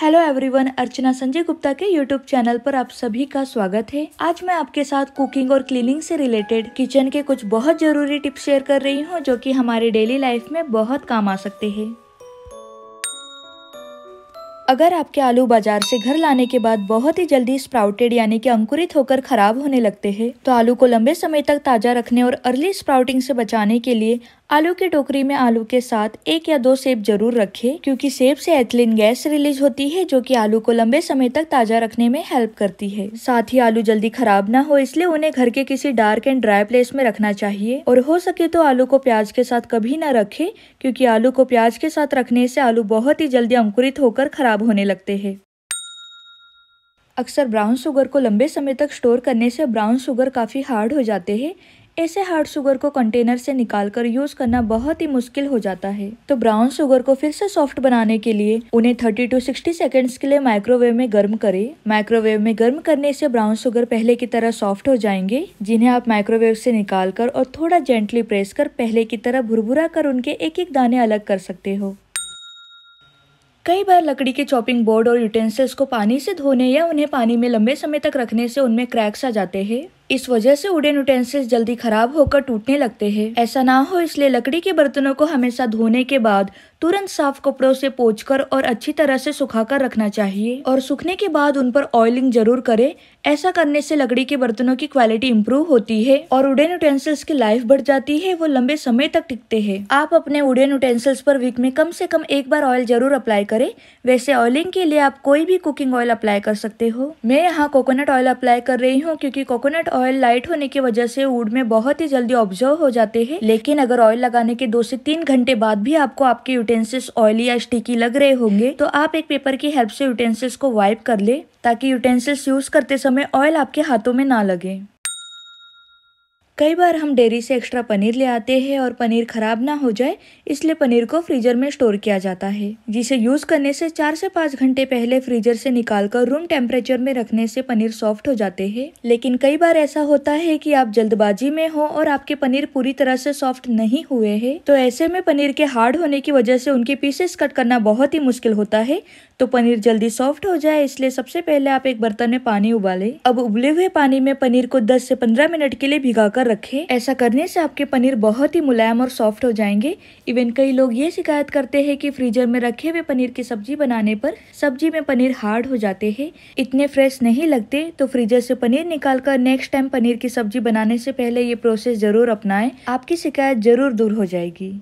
hello everyone Archana Sanjay Gupta के YouTube channel पर आप सभी का स्वागत है आज मैं आपके साथ कुकिंग और क्लीनिंग से रिलेटेड किचन के कुछ बहुत जरूरी टिप्स शेयर कर रही हूँ जो कि हमारे डेली लाइफ में बहुत काम आ सकते हैं अगर आपके आलू बाजार से घर लाने के बाद बहुत ही जल्दी स्प्राउटेड यानी कि अंकुरित होकर खराब होने लगते हैं तो आलू को लंबे समय तक ताज़ा रखने और अर्ली स्प्राउटिंग से बचाने के लिए आलू की टोकरी में आलू के साथ एक या दो सेब जरूर रखें क्योंकि सेब से एथिलीन गैस रिलीज होती है जो कि आलू को लंबे समय तक ताज़ा रखने में हेल्प करती है साथ ही आलू जल्दी खराब ना हो इसलिए उन्हें घर के किसी डार्क एंड ड्राई प्लेस में रखना चाहिए और हो सके तो आलू को प्याज के साथ कभी न रखे क्यूँकी आलू को प्याज के साथ रखने से आलू बहुत ही जल्दी अंकुरित होकर खराब खराब होने लगते हैं अक्सर ब्राउन शुगर को लंबे समय तक स्टोर करने से ब्राउन शुगर काफ़ी हार्ड हो जाते हैं ऐसे हार्ड शुगर को कंटेनर से निकालकर यूज करना बहुत ही मुश्किल हो जाता है तो ब्राउन शुगर को फिर से सॉफ्ट बनाने के लिए उन्हें 30 टू 60 सेकेंड्स के लिए माइक्रोवेव में गर्म करें माइक्रोवेव में गर्म करने से ब्राउन शुगर पहले की तरह सॉफ्ट हो जाएंगे जिन्हें आप माइक्रोवेव से निकाल कर और थोड़ा जेंटली प्रेस कर पहले की तरह भुरभुरा कर उनके एक एक दाने अलग कर सकते हो कई बार लकड़ी के चॉपिंग बोर्ड और यूटेंसिल्स को पानी से धोने या उन्हें पानी में लंबे समय तक रखने से उनमें क्रैक्स आ जाते हैं इस वजह से उडेन यूटेंसिल्स जल्दी खराब होकर टूटने लगते हैं ऐसा ना हो इसलिए लकड़ी के बर्तनों को हमेशा धोने के बाद तुरंत साफ कपड़ों से पोछकर और अच्छी तरह से सुखाकर रखना चाहिए और सूखने के बाद उन पर ऑयलिंग जरूर करें ऐसा करने से लकड़ी के बर्तनों की क्वालिटी इंप्रूव होती है और उडेन यूटेंसिल्स की लाइफ बढ़ जाती है वो लंबे समय तक टिकते हैं आप अपने उडेन यूटेंसिल्स पर वीक में कम से कम एक बार ऑयल जरूर अप्लाई करें वैसे ऑयलिंग के लिए आप कोई भी कुकिंग ऑयल अप्लाई कर सकते हो मैं यहाँ कोकोनट ऑयल अप्लाई कर रही हूँ क्यूँकी कोकोनट ऑयल लाइट होने की वजह से वुड में बहुत ही जल्दी ऑब्जर्व हो जाते हैं लेकिन अगर ऑयल लगाने के दो से तीन घंटे बाद भी आपको आपके यूटेंसिल्स ऑयली या स्टिकी लग रहे होंगे तो आप एक पेपर की हेल्प से यूटेंसिल्स को वाइप कर ले ताकि यूटेंसिल्स यूज करते समय समय ऑयल आपके हाथों में ना लगे कई बार हम डेयरी से एक्स्ट्रा पनीर ले आते हैं और पनीर ख़राब ना हो जाए इसलिए पनीर को फ्रीजर में स्टोर किया जाता है जिसे यूज़ करने से चार से पाँच घंटे पहले फ्रीजर से निकालकर रूम टेम्परेचर में रखने से पनीर सॉफ्ट हो जाते हैं लेकिन कई बार ऐसा होता है कि आप जल्दबाजी में हो और आपके पनीर पूरी तरह से सॉफ्ट नहीं हुए है तो ऐसे में पनीर के हार्ड होने की वजह से उनके पीसेस कट करना बहुत ही मुश्किल होता है तो पनीर जल्दी सॉफ्ट हो जाए इसलिए सबसे पहले आप एक बर्तन में पानी उबाले अब उबले हुए पानी में पनीर को 10 से 15 मिनट के लिए भिगा कर रखे ऐसा करने से आपके पनीर बहुत ही मुलायम और सॉफ्ट हो जाएंगे इवन कई लोग ये शिकायत करते हैं कि फ्रीजर में रखे हुए पनीर की सब्जी बनाने पर सब्जी में पनीर हार्ड हो जाते हैं इतने फ्रेश नहीं लगते तो फ्रीजर से पनीर निकाल कर नेक्स्ट टाइम पनीर की सब्जी बनाने से पहले ये प्रोसेस जरूर अपनाएं आपकी शिकायत जरूर दूर हो जाएगी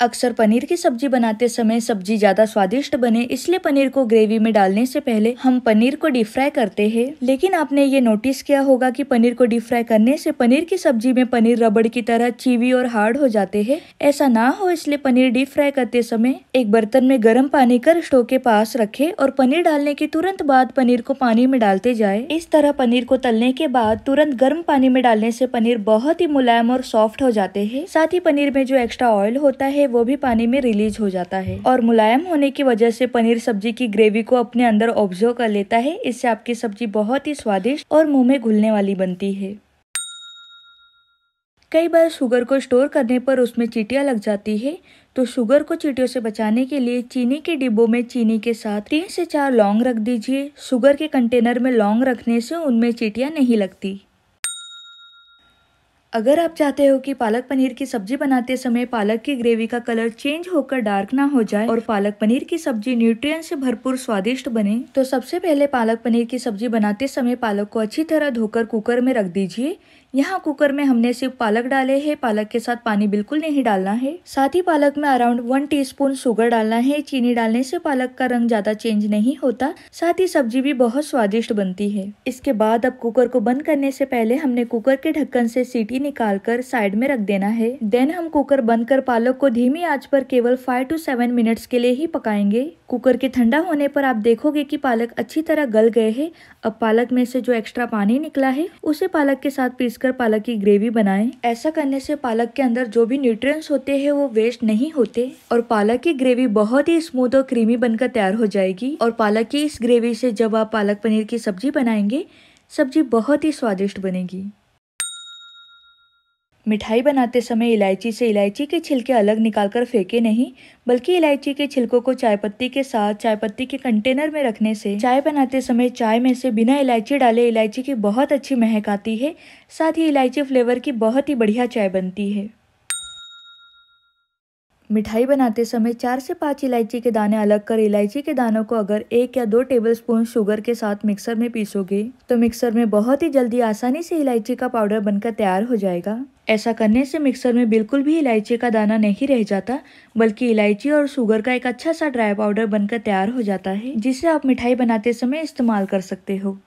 अक्सर पनीर की सब्जी बनाते समय सब्जी ज़्यादा स्वादिष्ट बने इसलिए पनीर को ग्रेवी में डालने से पहले हम पनीर को डीप फ्राई करते हैं लेकिन आपने ये नोटिस किया होगा कि पनीर को डीप फ्राई करने से पनीर की सब्जी में पनीर रबड़ की तरह चीवी और हार्ड हो जाते हैं ऐसा ना हो इसलिए पनीर डीप फ्राई करते समय एक बर्तन में गर्म पानी कर स्टोव के पास रखे और पनीर डालने के तुरंत बाद पनीर को पानी में डालते जाए इस तरह पनीर को तलने के बाद तुरंत गर्म पानी में डालने से पनीर बहुत ही मुलायम और सॉफ्ट हो जाते हैं साथ ही पनीर में जो एक्स्ट्रा ऑयल होता है वो भी पानी में रिलीज हो जाता है और मुलायम होने की वजह से पनीर सब्जी की ग्रेवी को अपने अंदर ऑब्जर्व कर लेता है इससे आपकी सब्जी बहुत ही स्वादिष्ट और मुंह में घुलने वाली बनती है कई बार शुगर को स्टोर करने पर उसमें चीटियाँ लग जाती है तो शुगर को चीटियों से बचाने के लिए चीनी के डिब्बों में चीनी के साथ तीन से चार लौंग रख दीजिए शुगर के कंटेनर में लौंग रखने से उनमें चीटियाँ नहीं लगती अगर आप चाहते हो कि पालक पनीर की सब्जी बनाते समय पालक की ग्रेवी का कलर चेंज होकर डार्क ना हो जाए और पालक पनीर की सब्जी न्यूट्रिएंट से भरपूर स्वादिष्ट बने तो सबसे पहले पालक पनीर की सब्जी बनाते समय पालक को अच्छी तरह धोकर कुकर में रख दीजिए यहाँ कुकर में हमने सिर्फ पालक डाले हैं पालक के साथ पानी बिल्कुल नहीं डालना है साथ ही पालक में अराउंड वन टीस्पून शुगर डालना है चीनी डालने से पालक का रंग ज्यादा चेंज नहीं होता साथ ही सब्जी भी बहुत स्वादिष्ट बनती है इसके बाद अब कुकर को बंद करने से पहले हमने कुकर के ढक्कन से सीटी निकाल कर साइड में रख देना है देन हम कुकर बंद कर पालक को धीमी आँच पर केवल फाइव टू सेवन मिनट्स के लिए ही पकाएंगे कुकर के ठंडा होने पर आप देखोगे कि पालक अच्छी तरह गल गए हैं अब पालक में से जो एक्स्ट्रा पानी निकला है उसे पालक के साथ पीस पीसकर पालक की ग्रेवी बनाएं ऐसा करने से पालक के अंदर जो भी न्यूट्रिएंट्स होते हैं वो वेस्ट नहीं होते और पालक की ग्रेवी बहुत ही स्मूथ और क्रीमी बनकर तैयार हो जाएगी और पालक की इस ग्रेवी से जब आप पालक पनीर की सब्जी बनाएंगे सब्जी बहुत ही स्वादिष्ट बनेगी मिठाई बनाते समय इलायची से इलायची के छिलके अलग निकालकर फेंके नहीं बल्कि इलायची के छिलकों को चाय पत्ती के साथ चाय पत्ती के कंटेनर में रखने से चाय बनाते समय चाय में से बिना इलायची डाले इलायची की बहुत अच्छी महक आती है साथ ही इलायची फ्लेवर की बहुत ही बढ़िया चाय बनती है मिठाई बनाते समय चार से पाँच इलायची के दाने अलग कर इलायची के दानों को अगर एक या दो टेबलस्पून शुगर के साथ मिक्सर में पीसोगे तो मिक्सर में बहुत ही जल्दी आसानी से इलायची का पाउडर बनकर तैयार हो जाएगा ऐसा करने से मिक्सर में बिल्कुल भी इलायची का दाना नहीं रह जाता बल्कि इलायची और शुगर का एक अच्छा सा ड्राई पाउडर बनकर तैयार हो जाता है जिसे आप मिठाई बनाते समय इस्तेमाल कर सकते हो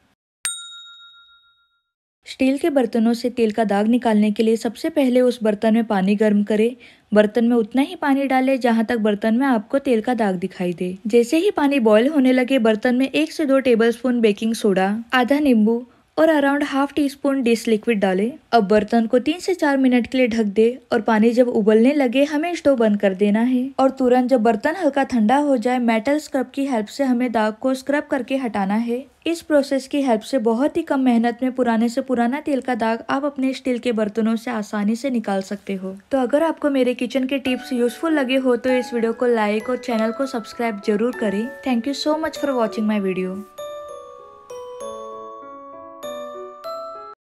स्टील के बर्तनों से तेल का दाग निकालने के लिए सबसे पहले उस बर्तन में पानी गर्म करें बर्तन में उतना ही पानी डालें जहां तक बर्तन में आपको तेल का दाग दिखाई दे जैसे ही पानी बॉयल होने लगे बर्तन में एक से दो टेबलस्पून बेकिंग सोडा आधा नींबू और around half teaspoon dish liquid डालें अब बर्तन को तीन से चार मिनट के लिए ढक दे और पानी जब उबलने लगे हमें स्टोव बंद कर देना है और तुरंत जब बर्तन हल्का ठंडा हो जाए मेटल स्क्रब की हेल्प से हमें दाग को स्क्रब करके हटाना है इस प्रोसेस की हेल्प से बहुत ही कम मेहनत में पुराने से पुराना तेल का दाग आप अपने स्टील के बर्तनों से आसानी से निकाल सकते हो तो अगर आपको मेरे किचन के टिप्स यूजफुल लगे हो तो इस वीडियो को लाइक और चैनल को सब्सक्राइब जरूर करें thank you so much for watching my video